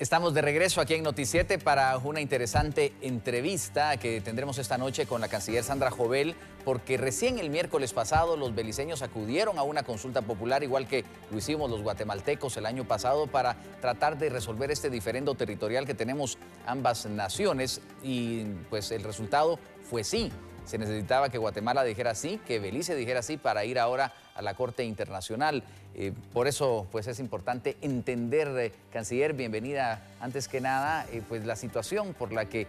Estamos de regreso aquí en Noticiete para una interesante entrevista que tendremos esta noche con la canciller Sandra Jovel, porque recién el miércoles pasado los beliceños acudieron a una consulta popular, igual que lo hicimos los guatemaltecos el año pasado, para tratar de resolver este diferendo territorial que tenemos ambas naciones y pues el resultado fue sí. Se necesitaba que Guatemala dijera sí, que Belice dijera sí para ir ahora la Corte Internacional. Eh, por eso pues es importante entender, eh, canciller, bienvenida antes que nada, eh, pues la situación por la que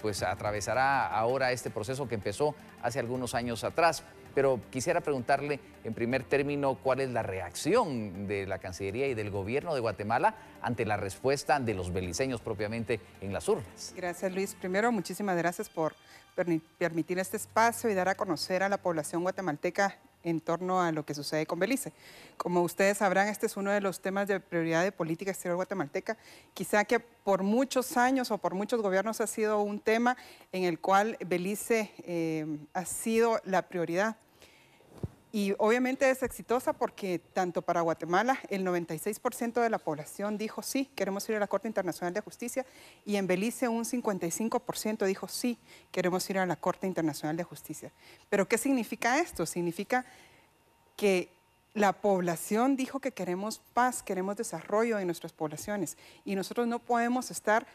pues atravesará ahora este proceso que empezó hace algunos años atrás. Pero quisiera preguntarle en primer término cuál es la reacción de la Cancillería y del gobierno de Guatemala ante la respuesta de los beliceños propiamente en las urnas. Gracias Luis. Primero, muchísimas gracias por permitir este espacio y dar a conocer a la población guatemalteca en torno a lo que sucede con Belice. Como ustedes sabrán, este es uno de los temas de prioridad de política exterior guatemalteca, quizá que por muchos años o por muchos gobiernos ha sido un tema en el cual Belice eh, ha sido la prioridad y obviamente es exitosa porque tanto para Guatemala el 96% de la población dijo sí, queremos ir a la Corte Internacional de Justicia y en Belice un 55% dijo sí, queremos ir a la Corte Internacional de Justicia. Pero ¿qué significa esto? Significa que la población dijo que queremos paz, queremos desarrollo en nuestras poblaciones y nosotros no podemos estar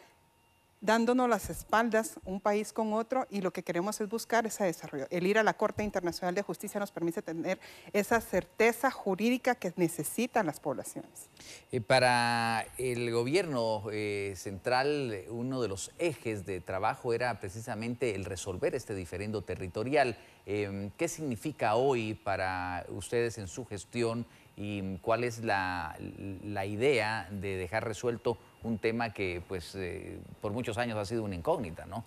dándonos las espaldas un país con otro y lo que queremos es buscar ese desarrollo. El ir a la Corte Internacional de Justicia nos permite tener esa certeza jurídica que necesitan las poblaciones. Eh, para el gobierno eh, central, uno de los ejes de trabajo era precisamente el resolver este diferendo territorial. Em, ¿Qué significa hoy para ustedes en su gestión y cuál es la, la idea de dejar resuelto un tema que pues eh, por muchos años ha sido una incógnita, ¿no?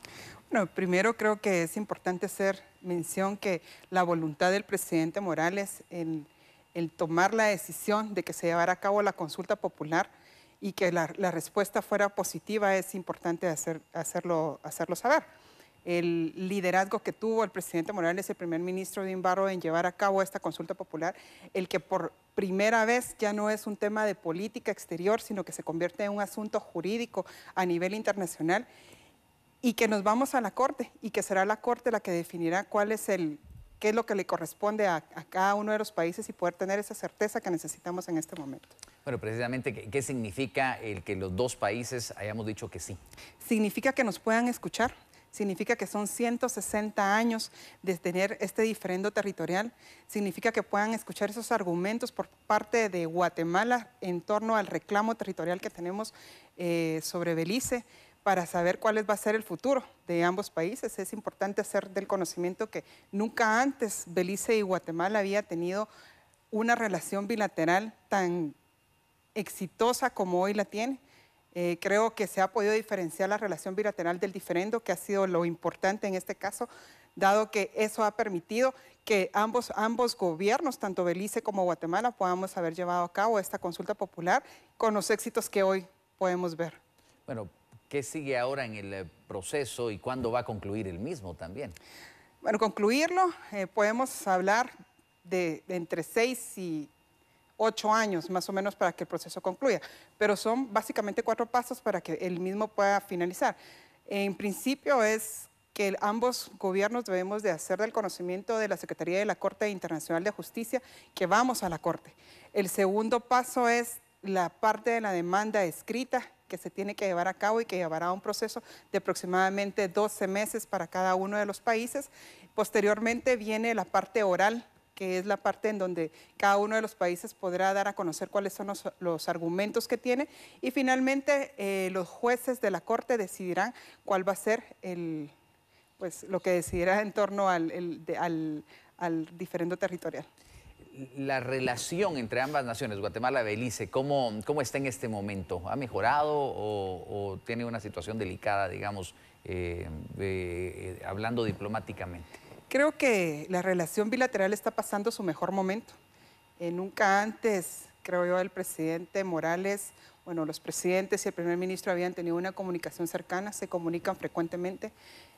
Bueno, primero creo que es importante hacer mención que la voluntad del presidente Morales en el tomar la decisión de que se llevara a cabo la consulta popular y que la, respuesta fuera positiva es importante hacerlo, hacerlo saber el liderazgo que tuvo el presidente Morales, el primer ministro de en llevar a cabo esta consulta popular, el que por primera vez ya no es un tema de política exterior, sino que se convierte en un asunto jurídico a nivel internacional, y que nos vamos a la Corte, y que será la Corte la que definirá cuál es el qué es lo que le corresponde a, cada uno de los países y poder tener esa certeza que necesitamos en este momento. Bueno, precisamente, ¿qué, significa el que los dos países hayamos dicho que sí? Significa que nos puedan escuchar, significa que son 160 años de tener este diferendo territorial, significa que puedan escuchar esos argumentos por parte de Guatemala en torno al reclamo territorial que tenemos eh, sobre Belice para saber cuál va a ser el futuro de ambos países. Es importante hacer del conocimiento que nunca antes Belice y Guatemala había tenido una relación bilateral tan exitosa como hoy la tiene. Eh, creo que se ha podido diferenciar la relación bilateral del diferendo, que ha sido lo importante en este caso, dado que eso ha permitido que ambos, ambos gobiernos, tanto Belice como Guatemala, podamos haber llevado a cabo esta consulta popular con los éxitos que hoy podemos ver. Bueno, ¿qué sigue ahora en el eh, proceso y cuándo va a concluir el mismo también? Bueno, concluirlo, eh, podemos hablar de, de entre seis y ocho años más o menos para que el proceso concluya, pero son básicamente cuatro pasos para que el mismo pueda finalizar. En principio es que ambos gobiernos debemos de hacer del conocimiento de la Secretaría de la Corte Internacional de Justicia que vamos a la Corte. El segundo paso es la parte de la demanda escrita que se tiene que llevar a cabo y que llevará un proceso de aproximadamente 12 meses para cada uno de los países. Posteriormente viene la parte oral que es la parte en donde cada uno de los países podrá dar a conocer cuáles son los, argumentos que tiene y finalmente eh, los jueces de la Corte decidirán cuál va a ser el, pues, lo que decidirá en torno al, diferendo territorial. La relación entre ambas naciones, Guatemala y Belice, ¿cómo, está en este momento? ¿Ha mejorado o, tiene una situación delicada, digamos, eh, eh, hablando diplomáticamente? creo que la relación bilateral está pasando su mejor momento. Eh, nunca antes, creo yo, el presidente Morales, bueno, los presidentes y el primer ministro habían tenido una comunicación cercana, se comunican frecuentemente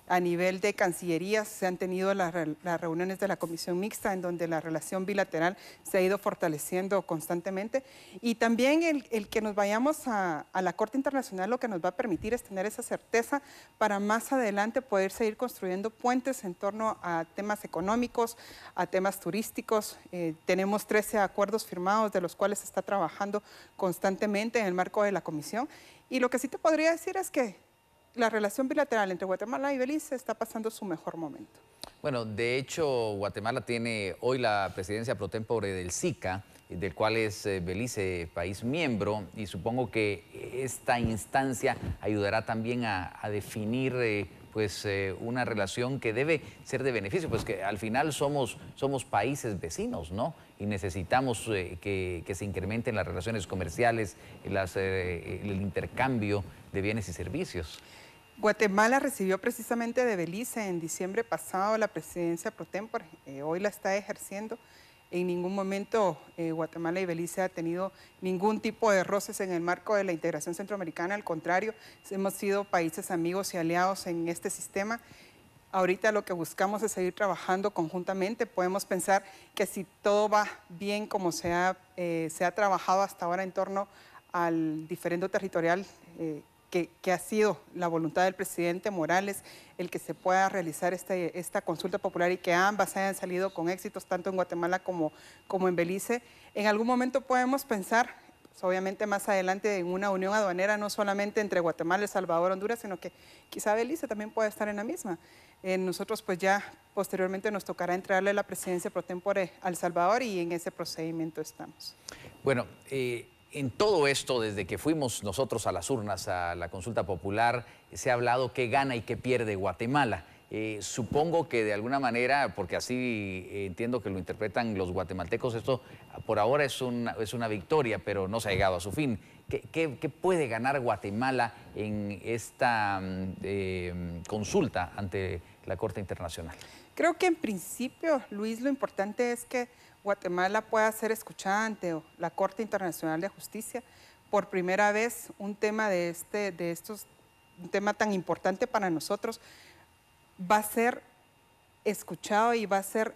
a nivel de Cancillería se han tenido las, reuniones de la Comisión Mixta en donde la relación bilateral se ha ido fortaleciendo constantemente. Y también el, que nos vayamos a, la Corte Internacional lo que nos va a permitir es tener esa certeza para más adelante poder seguir construyendo puentes en torno a temas económicos, a temas turísticos. Eh, tenemos 13 acuerdos firmados de los cuales se está trabajando constantemente en el marco de la Comisión. Y lo que sí te podría decir es que la relación bilateral entre Guatemala y Belice está pasando su mejor momento. Bueno, de hecho, Guatemala tiene hoy la presidencia pro tempore del SICA, del cual es eh, Belice país miembro, y supongo que esta instancia ayudará también a, definir eh, pues, eh, una relación que debe ser de beneficio, pues que al final somos, somos países vecinos, ¿no? Y necesitamos que, se incrementen las relaciones comerciales, el intercambio de bienes y servicios. Guatemala recibió precisamente de Belice en diciembre pasado la presidencia pro tempore, eh, hoy la está ejerciendo. En ningún momento eh, Guatemala y Belice ha tenido ningún tipo de roces en el marco de la integración centroamericana, al contrario, hemos sido países amigos y aliados en este sistema. Ahorita lo que buscamos es seguir trabajando conjuntamente. Podemos pensar que si todo va bien como se ha, eh, se ha trabajado hasta ahora en torno al diferendo territorial que, ha sido la voluntad del presidente Morales el que se pueda realizar esta consulta popular y que ambas hayan salido con éxitos, tanto en Guatemala como, como en Belice. En algún momento podemos pensar, pues, obviamente más adelante, en una unión aduanera, no solamente entre Guatemala, El Salvador, Honduras, sino que quizá Belice también pueda estar en la misma. Eh, nosotros pues ya posteriormente nos tocará entregarle la presidencia pro tempore al Salvador y en ese procedimiento estamos. Bueno, eh en todo esto, desde que fuimos nosotros a las urnas, a la consulta popular, se ha hablado qué gana y qué pierde Guatemala. Eh, supongo que de alguna manera, porque así eh, entiendo que lo interpretan los guatemaltecos, esto por ahora es una, victoria, pero no se ha llegado a su fin. ¿Qué, puede ganar Guatemala en esta mm, eh, consulta ante la Corte Internacional? Creo que en principio, Luis, lo importante es que Guatemala pueda ser escuchada ante la Corte Internacional de Justicia. Por primera vez, un tema de este, de estos, un tema tan importante para nosotros, va a ser escuchado y va a ser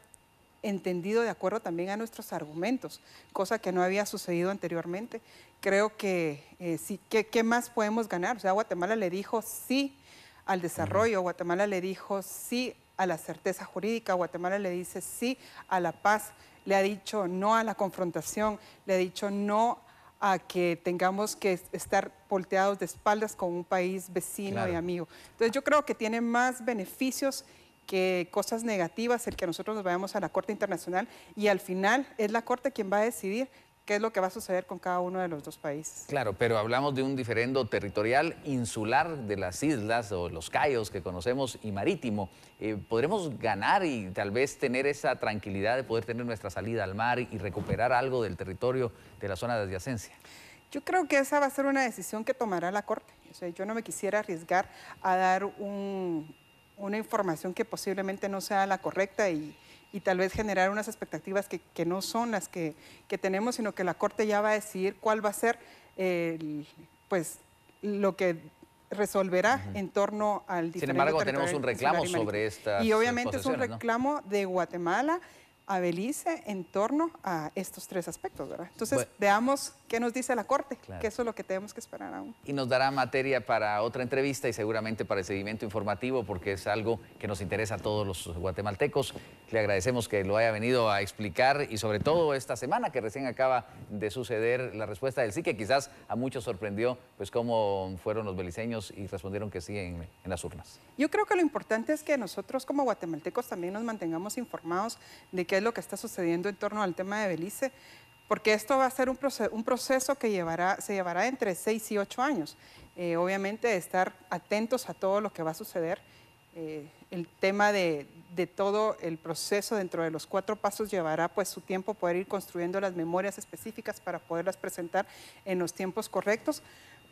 entendido de acuerdo también a nuestros argumentos, cosa que no había sucedido anteriormente. Creo que eh, sí, ¿qué, ¿qué, más podemos ganar? O sea, Guatemala le dijo sí al desarrollo, Guatemala le dijo sí a la certeza jurídica, Guatemala le dice sí a la paz, le ha dicho no a la confrontación, le ha dicho no a que tengamos que estar volteados de espaldas con un país vecino y amigo. Entonces yo creo que tiene más beneficios que cosas negativas el que nosotros nos vayamos a la Corte Internacional y al final es la Corte quien va a decidir qué es lo que va a suceder con cada uno de los dos países. Claro, pero hablamos de un diferendo territorial insular de las islas o los cayos que conocemos y marítimo. Eh, ¿Podremos ganar y tal vez tener esa tranquilidad de poder tener nuestra salida al mar y recuperar algo del territorio de la zona de adyacencia? Yo creo que esa va a ser una decisión que tomará la Corte. O sea, yo no me quisiera arriesgar a dar una información que posiblemente no sea la correcta y, y tal vez generar unas expectativas que, no son las que, tenemos, sino que la Corte ya va a decidir cuál va a ser pues, lo que resolverá en torno al Sin embargo, tenemos un reclamo sobre estas. Y obviamente es un reclamo de Guatemala a Belice en torno a estos tres aspectos, ¿verdad? Entonces, veamos qué nos dice la Corte, que eso es lo que tenemos que esperar aún. Y nos dará materia para otra entrevista y seguramente para el seguimiento informativo, porque es algo que nos interesa a todos los guatemaltecos. Le agradecemos que lo haya venido a explicar y sobre todo esta semana que recién acaba de suceder la respuesta del sí, que quizás a muchos sorprendió, pues cómo fueron los beliceños y respondieron que sí en, en las urnas. Yo creo que lo importante es que nosotros como guatemaltecos también nos mantengamos informados de que qué es lo que está sucediendo en torno al tema de Belice, porque esto va a ser un, proceso, que llevará, se llevará entre seis y ocho años. Eh, obviamente estar atentos a todo lo que va a suceder. Eh, el tema de, todo el proceso dentro de los cuatro pasos llevará pues su tiempo poder ir construyendo las memorias específicas para poderlas presentar en los tiempos correctos.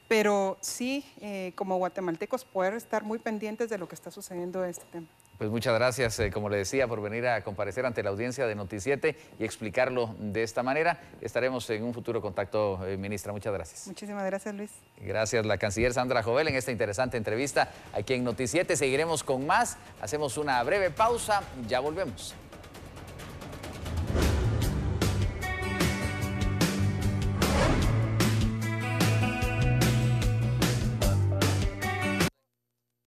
Pero sí, eh, como guatemaltecos, poder estar muy pendientes de lo que está sucediendo en este tema. Pues muchas gracias, eh, como le decía, por venir a comparecer ante la audiencia de Noticiete y explicarlo de esta manera. Estaremos en un futuro contacto, eh, ministra. Muchas gracias. Muchísimas gracias, Luis. Gracias, la canciller Sandra Jovel, en esta interesante entrevista aquí en Noticiete. Seguiremos con más. Hacemos una breve pausa. Ya volvemos.